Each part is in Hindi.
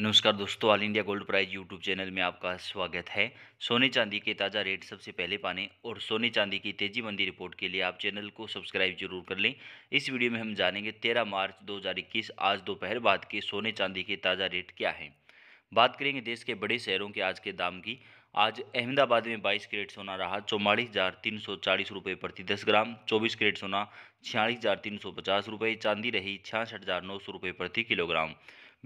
नमस्कार दोस्तों all India gold price YouTube channel में आपका स्वागत है सोने चांदी के ताज़ा रेट सबसे पहले पाने और सोने चांदी की तेजी मंदी रिपोर्ट के लिए आप चैनल को सब्सक्राइब जरूर कर लें इस वीडियो में हम जानेंगे 13 मार्च 2021 आज दोपहर बाद के सोने चांदी के ताज़ा रेट क्या हैं बात करेंगे देश के बड़े शहरों के आज के दाम की आज अहमदाबाद में 22 कैरेट सोना रहा चौवालीस हज़ार तीन सौ चालीस रुपये प्रति दस ग्राम 24 कैरेट सोना छियालीस हज़ार तीन सौ पचास रुपये चांदी रही छियासठ हज़ार नौ सौ रुपये प्रति किलोग्राम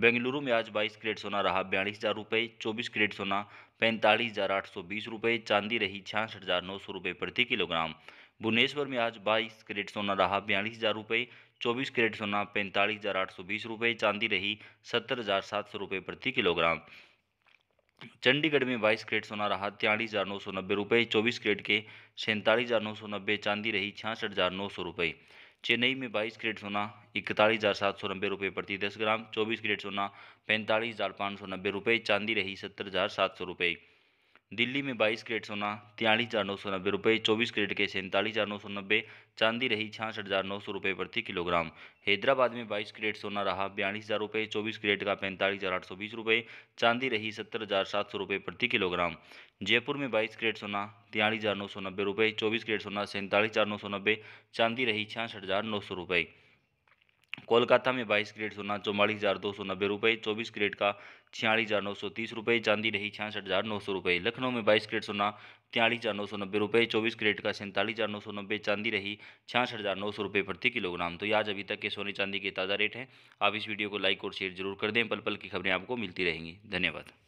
बेंगलुरु में आज 22 क्रेट सोना रहा बयालीस हज़ार रुपये चौबीस क्रेट सोना पैंतालीस हज़ार आठ सौ बीस रुपये चांदी रही छियासठ हज़ार नौ सौ रुपये प्रति किलोग्राम भुवनेश्वर में आज 22 क्रेट सोना रहा बयालीस हज़ार रुपये चौबीस क्रेट सोना पैंतालीस हज़ार आठ सौ बीस रुपये चांदी रही सत्तर हज़ार सात सौ रुपये प्रति किलोग्राम चंडीगढ़ में बाईस क्रेट सोना रहा तिरालीस हज़ार नौ सौ नब्बे रुपये चौबीस क्रेट के सैंतालीस हज़ार नौ सौ नब्बे चांदी रही छियासठ हज़ार नौ सौ रुपये चेन्नई में बाईस कैरेट सोना इकतालीस हज़ार सात सौ नब्बे रुपये प्रति दस ग्राम चौबीस कैरेट सोना पैंतालीस हज़ार पाँच सौ नब्बे रुपये चांदी रही सत्तर हज़ार सात सौ रुपये दिल्ली में बाईस करेट सोना तिरालीस हज़ार नौ सौ नब्बे रुपये चौबीस करेट के सैंतालीस हज़ार नौ सौ नब्बे चांदी रही छियासठ हज़ार नौ सौ रुपये प्रति किलोग्राम हैदराबाद में बाईस करेट सोना रहा बयालीस हज़ार रुपये चौबीस करेट का पैंतालीस हज़ार आठ सौ बीस रुपये चांदी रही सत्तर हज़ार सात सौ रुपये प्रति किलोग्राम जयपुर में बाईस करेट सोना तिहालीस हज़ार नौ सौ नब्बे रुपये चौबीस करेट सोना सैंतालीस हज़ार नौ सौ नब्बे चांदी रही छियासठ हज़ार नौ सौ रुपये कोलकाता में बाईस ग्रेड सोना चौवालीस हज़ार दो सौ नब्बे रुपये चौबीस ग्रेड का छियालीस हज़ार नौ सौ तीस रुपये चांदी रही छियासठ हज़ार नौ सौ रुपये लखनऊ में बाईस ग्रेड सोना तयालीस हज़ार नौ सौ नब्बे रुपये चौबीस ग्रेड का सैंतालीस हज़ार नौ सौ नब्बे चांदी रही छियासठ हज़ार नौ सौ रुपये प्रति किलोग्राम तो ये आज अभी तक के सोने चांदी के ताज़ा रेट हैं आप इस वीडियो को लाइक और शेयर जरूर कर दें पल पल की खबरें आपको मिलती रहेंगी धन्यवाद